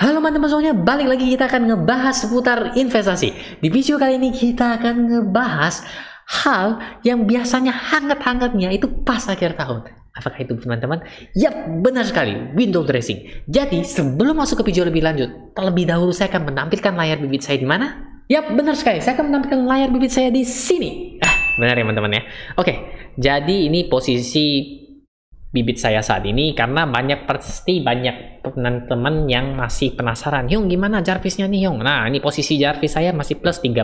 Halo teman-teman semuanya, balik lagi kita akan ngebahas seputar investasi. Di video kali ini kita akan ngebahas hal yang biasanya hangat-hangatnya itu pas akhir tahun. Apakah itu teman-teman? Yap, benar sekali, window dressing. Jadi sebelum masuk ke video lebih lanjut, terlebih dahulu saya akan menampilkan layar bibit saya di mana? Yap, benar sekali, saya akan menampilkan layar bibit saya di sini. Ah, benar ya teman-teman ya. Oke, jadi ini posisi bibit saya saat ini karena banyak pasti banyak teman-teman yang masih penasaran Yung gimana Jarvisnya nih Yung nah ini posisi Jarvis saya masih plus 3%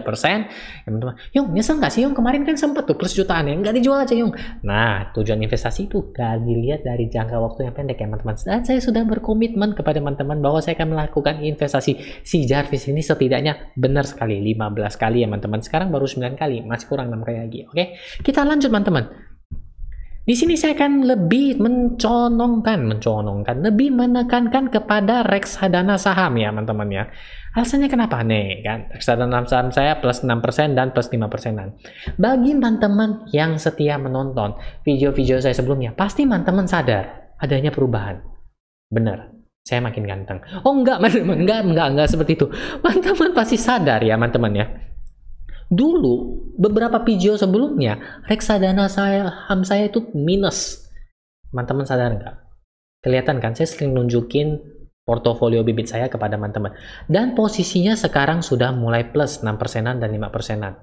teman-teman Yung nyesel nggak sih Yung kemarin kan sempat tuh plus jutaan ya nggak dijual aja Yung nah tujuan investasi itu gak dilihat dari jangka waktu yang pendek ya teman-teman dan saya sudah berkomitmen kepada teman-teman bahwa saya akan melakukan investasi si Jarvis ini setidaknya benar sekali 15 kali ya teman-teman sekarang baru 9 kali masih kurang 6 kali lagi oke kita lanjut teman-teman di sini saya akan lebih menconongkan, menconongkan, lebih menekankan kepada reksadana saham ya teman-teman ya. Alasannya kenapa? Nih kan, reksadana saham saya plus 6% dan plus 5%an. Bagi teman-teman yang setia menonton video-video saya sebelumnya, pasti teman-teman sadar adanya perubahan. Benar, saya makin ganteng. Oh enggak, enggak, enggak, enggak, enggak seperti itu. Teman-teman pasti sadar ya teman-teman ya Dulu, beberapa video sebelumnya, reksadana saya, HAM saya itu minus. Teman-teman sadar nggak? Kelihatan kan, saya sering nunjukin portofolio bibit saya kepada teman-teman. Dan posisinya sekarang sudah mulai plus 6 persenan dan 5 persenan.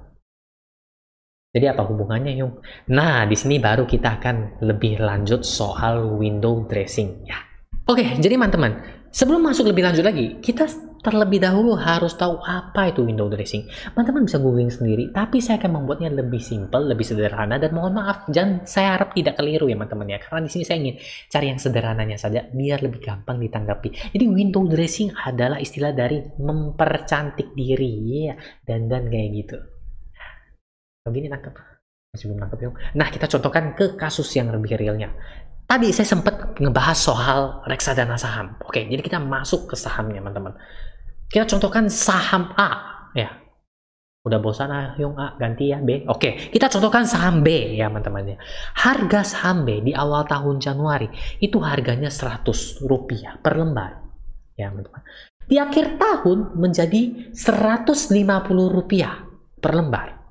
Jadi apa hubungannya Yung? Nah, di sini baru kita akan lebih lanjut soal window dressing ya. Oke, jadi teman-teman, Sebelum masuk lebih lanjut lagi, kita terlebih dahulu harus tahu apa itu window dressing. Teman-teman bisa googling sendiri, tapi saya akan membuatnya lebih simple, lebih sederhana, dan mohon maaf, jangan, saya harap tidak keliru ya teman-teman ya, karena di sini saya ingin cari yang sederhananya saja, biar lebih gampang ditanggapi. Jadi window dressing adalah istilah dari mempercantik diri, ya, dan dan kayak gitu. Begini nangkep, masih belum nangkep yuk. Nah, kita contohkan ke kasus yang lebih realnya tadi saya sempat ngebahas soal reksadana saham. Oke, jadi kita masuk ke sahamnya, teman-teman. Kita contohkan saham A, ya. Udah bosan ah, Yung A, ah, ganti ya B. Oke, kita contohkan saham B ya, teman-teman. Ya. Harga saham B di awal tahun Januari itu harganya 100 rupiah per lembar. Ya, teman-teman. Di akhir tahun menjadi 150 rupiah per lembar.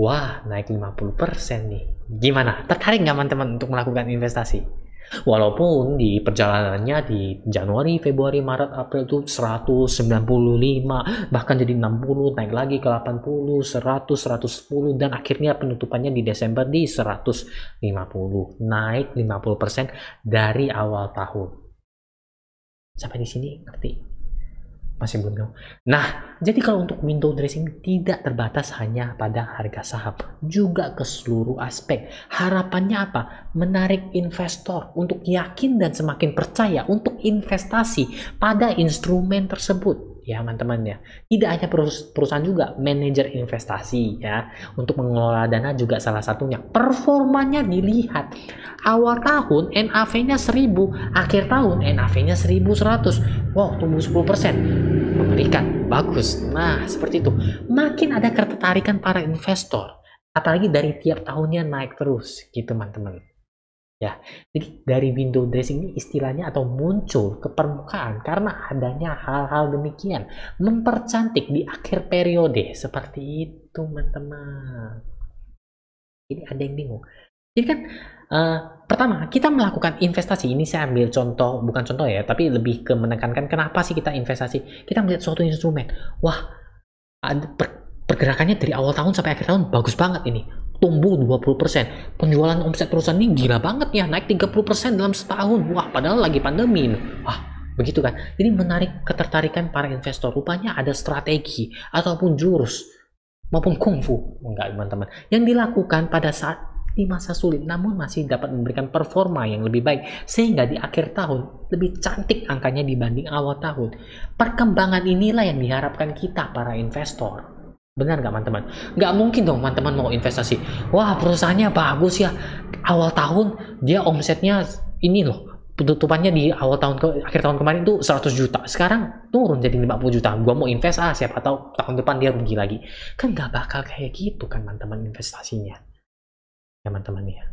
Wah, naik 50% nih. Gimana? Tertarik nggak teman-teman untuk melakukan investasi? Walaupun di perjalanannya di Januari, Februari, Maret, April itu 195, bahkan jadi 60, naik lagi ke 80, 100, 110, dan akhirnya penutupannya di Desember di 150, naik 50% dari awal tahun. Sampai di sini ngerti? masih belum tahu. Nah, jadi kalau untuk window dressing tidak terbatas hanya pada harga saham, juga ke seluruh aspek. Harapannya apa? Menarik investor untuk yakin dan semakin percaya untuk investasi pada instrumen tersebut ya teman-teman ya. Tidak hanya perusahaan juga, manajer investasi ya. Untuk mengelola dana juga salah satunya. Performanya dilihat. Awal tahun NAV-nya 1000, akhir tahun NAV-nya 1100. Wow, tumbuh 10%. Mengerikan, bagus. Nah, seperti itu. Makin ada ketertarikan para investor. Apalagi dari tiap tahunnya naik terus gitu teman-teman ya jadi dari window dressing ini istilahnya atau muncul ke permukaan karena adanya hal-hal demikian mempercantik di akhir periode seperti itu teman-teman ini ada yang bingung jadi kan uh, pertama kita melakukan investasi ini saya ambil contoh bukan contoh ya tapi lebih ke menekankan kenapa sih kita investasi kita melihat suatu instrumen wah ada per pergerakannya dari awal tahun sampai akhir tahun bagus banget ini tumbuh 20%. Penjualan omset perusahaan ini gila banget ya, naik 30% dalam setahun. Wah, padahal lagi pandemi. Wah, begitu kan. ini menarik ketertarikan para investor. Rupanya ada strategi ataupun jurus maupun kungfu. Enggak, teman-teman. Yang dilakukan pada saat di masa sulit namun masih dapat memberikan performa yang lebih baik sehingga di akhir tahun lebih cantik angkanya dibanding awal tahun. Perkembangan inilah yang diharapkan kita para investor. Benar nggak teman-teman? Nggak mungkin dong teman-teman mau investasi. Wah perusahaannya bagus ya. Awal tahun dia omsetnya ini loh. Penutupannya di awal tahun ke akhir tahun kemarin itu 100 juta. Sekarang turun jadi 50 juta. Gua mau invest ah siapa tahu tahun depan dia rugi lagi. Kan nggak bakal kayak gitu kan teman-teman investasinya. Teman-teman ya.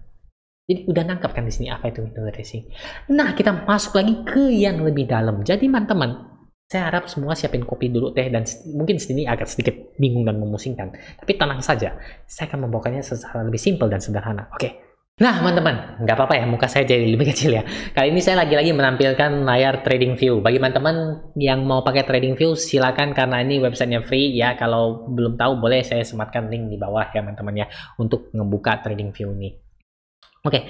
Jadi udah nangkap kan di sini apa itu window dressing. Nah kita masuk lagi ke yang lebih dalam. Jadi teman-teman saya harap semua siapin kopi dulu teh dan mungkin sini agak sedikit bingung dan memusingkan. Tapi tenang saja, saya akan membawakannya secara lebih simpel dan sederhana. Oke. Okay. Nah, teman-teman, nggak apa-apa ya, muka saya jadi lebih kecil ya. Kali ini saya lagi-lagi menampilkan layar Trading View. Bagi teman-teman yang mau pakai Trading View, silakan karena ini websitenya free ya. Kalau belum tahu, boleh saya sematkan link di bawah ya, teman-teman ya, untuk ngebuka Trading View ini. Oke, okay.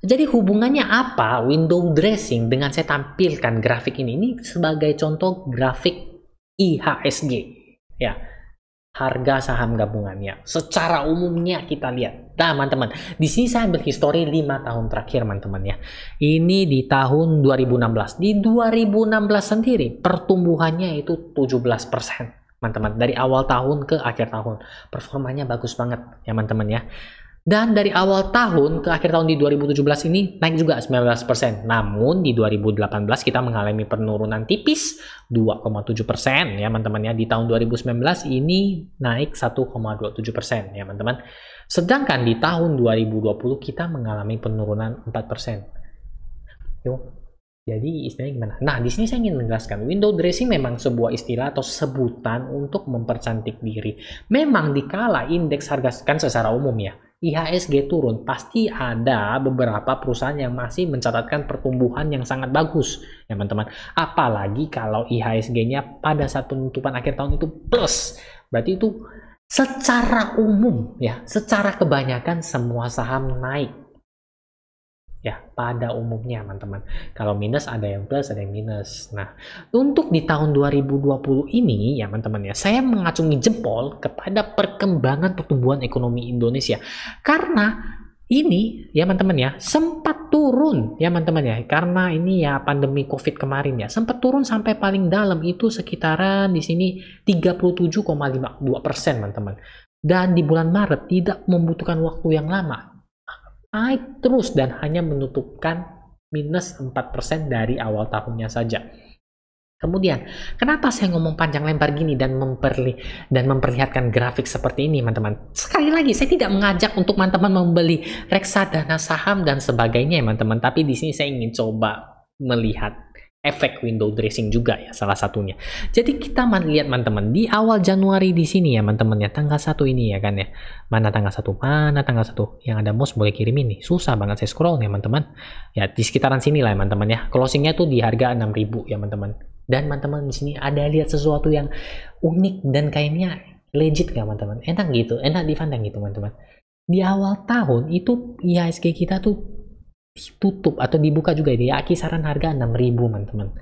Jadi hubungannya apa window dressing dengan saya tampilkan grafik ini? Ini sebagai contoh grafik IHSG. Ya, harga saham gabungannya. Secara umumnya kita lihat. Nah, teman-teman, di sini saya ambil histori 5 tahun terakhir, teman-teman ya. Ini di tahun 2016. Di 2016 sendiri pertumbuhannya itu 17%, teman-teman. Dari awal tahun ke akhir tahun. Performanya bagus banget, ya, teman-teman ya. Dan dari awal tahun ke akhir tahun di 2017 ini naik juga 19%. Namun di 2018 kita mengalami penurunan tipis 2,7% ya teman-teman ya. Di tahun 2019 ini naik 1,27% ya teman-teman. Sedangkan di tahun 2020 kita mengalami penurunan 4%. Yuk. jadi istilahnya gimana? Nah, di sini saya ingin menjelaskan, window dressing memang sebuah istilah atau sebutan untuk mempercantik diri. Memang dikala indeks harga kan secara umum ya, IHSG turun, pasti ada beberapa perusahaan yang masih mencatatkan pertumbuhan yang sangat bagus, ya teman-teman. Apalagi kalau IHSG-nya pada saat penutupan akhir tahun itu plus, berarti itu secara umum ya, secara kebanyakan semua saham naik ya pada umumnya teman-teman kalau minus ada yang plus ada yang minus nah untuk di tahun 2020 ini ya teman-teman ya saya mengacungi jempol kepada perkembangan pertumbuhan ekonomi Indonesia karena ini ya teman-teman ya sempat turun ya teman-teman ya karena ini ya pandemi covid kemarin ya sempat turun sampai paling dalam itu sekitaran di sini 37,52 persen teman-teman dan di bulan Maret tidak membutuhkan waktu yang lama naik terus dan hanya menutupkan minus 4% dari awal tahunnya saja. Kemudian, kenapa saya ngomong panjang lebar gini dan memperli dan memperlihatkan grafik seperti ini, teman-teman? Sekali lagi, saya tidak mengajak untuk teman-teman membeli reksadana saham dan sebagainya, teman-teman. Tapi di sini saya ingin coba melihat efek window dressing juga ya salah satunya. Jadi kita lihat teman-teman di awal Januari di sini ya teman-teman ya tanggal satu ini ya kan ya. Mana tanggal satu Mana tanggal satu Yang ada mouse boleh kirim ini. Susah banget saya scroll ya teman-teman. Ya di sekitaran sini lah ya, teman-teman ya. Closingnya tuh di harga 6000 ya teman-teman. Dan teman-teman di sini ada lihat sesuatu yang unik dan kayaknya legit gak teman-teman. Enak gitu, enak dipandang gitu teman-teman. Di awal tahun itu IHSG kita tuh ditutup atau dibuka juga ini ya kisaran harga 6000 teman-teman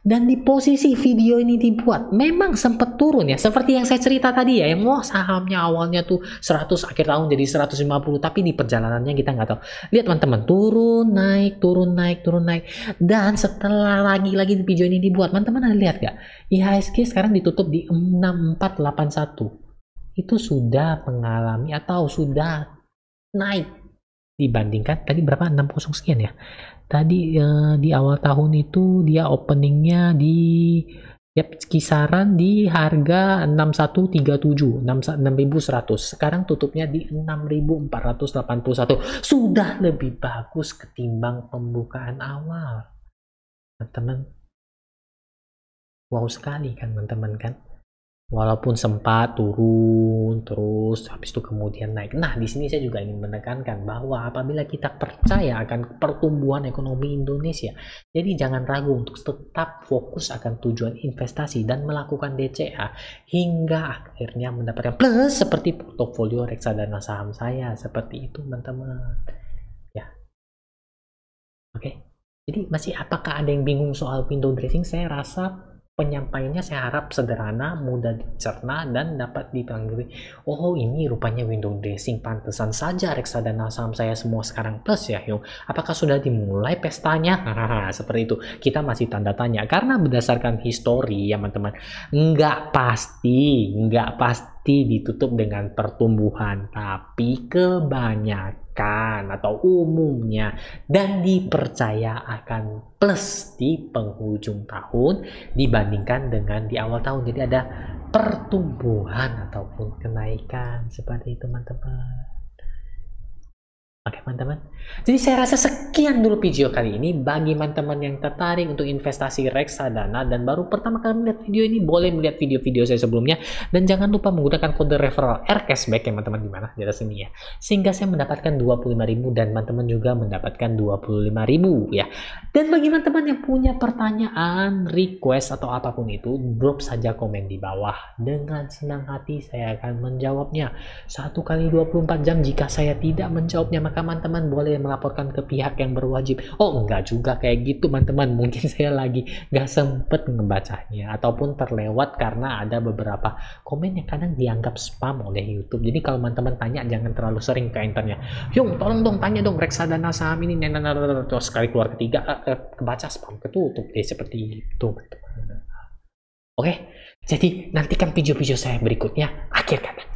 dan di posisi video ini dibuat memang sempat turun ya seperti yang saya cerita tadi ya yang wah sahamnya awalnya tuh 100 akhir tahun jadi 150 tapi di perjalanannya kita nggak tahu lihat teman-teman turun naik turun naik turun naik dan setelah lagi-lagi video ini dibuat teman-teman lihat gak IHSG sekarang ditutup di 6481 itu sudah mengalami atau sudah naik dibandingkan tadi berapa 60 sekian ya tadi eh, di awal tahun itu dia openingnya di ya, kisaran di harga 6137 6100 sekarang tutupnya di 6481 sudah lebih bagus ketimbang pembukaan awal teman-teman wow sekali kan teman-teman kan walaupun sempat turun terus habis itu kemudian naik. Nah, di sini saya juga ingin menekankan bahwa apabila kita percaya akan pertumbuhan ekonomi Indonesia, jadi jangan ragu untuk tetap fokus akan tujuan investasi dan melakukan DCA hingga akhirnya mendapatkan plus seperti portofolio reksadana saham saya seperti itu, teman-teman. Ya. Oke. Okay. Jadi masih apakah ada yang bingung soal window dressing? Saya rasa penyampaiannya saya harap sederhana, mudah dicerna, dan dapat dipanggil. Oh, ini rupanya window dressing. Pantesan saja reksadana saham saya semua sekarang plus ya, Hyung. Apakah sudah dimulai pestanya? Hahaha, seperti itu. Kita masih tanda tanya. Karena berdasarkan histori, ya teman-teman, nggak pasti, nggak pasti pasti ditutup dengan pertumbuhan, tapi kebanyakan atau umumnya dan dipercaya akan plus di penghujung tahun dibandingkan dengan di awal tahun. Jadi ada pertumbuhan ataupun kenaikan seperti itu teman-teman. Oke okay, teman-teman, jadi saya rasa sekian dulu video kali ini bagi teman-teman yang tertarik untuk investasi reksadana dan baru pertama kali melihat video ini boleh melihat video-video saya sebelumnya dan jangan lupa menggunakan kode referral R cashback ya teman-teman gimana di atas ini ya sehingga saya mendapatkan 25.000 dan teman-teman juga mendapatkan 25.000 ya dan bagi teman-teman yang punya pertanyaan, request atau apapun itu drop saja komen di bawah dengan senang hati saya akan menjawabnya satu kali 24 jam jika saya tidak menjawabnya maka teman-teman boleh melaporkan ke pihak yang berwajib. Oh, enggak juga kayak gitu, teman-teman. Mungkin saya lagi nggak sempet ngebacanya ataupun terlewat karena ada beberapa komen yang kadang dianggap spam oleh YouTube. Jadi kalau teman-teman tanya jangan terlalu sering ke internetnya. Yung, tolong dong tanya dong reksadana saham ini nah, nah, nah, terus sekali keluar ketiga eh, eh, kebaca spam ketutup deh seperti itu, Oke, jadi nantikan video-video saya berikutnya. Akhir kata.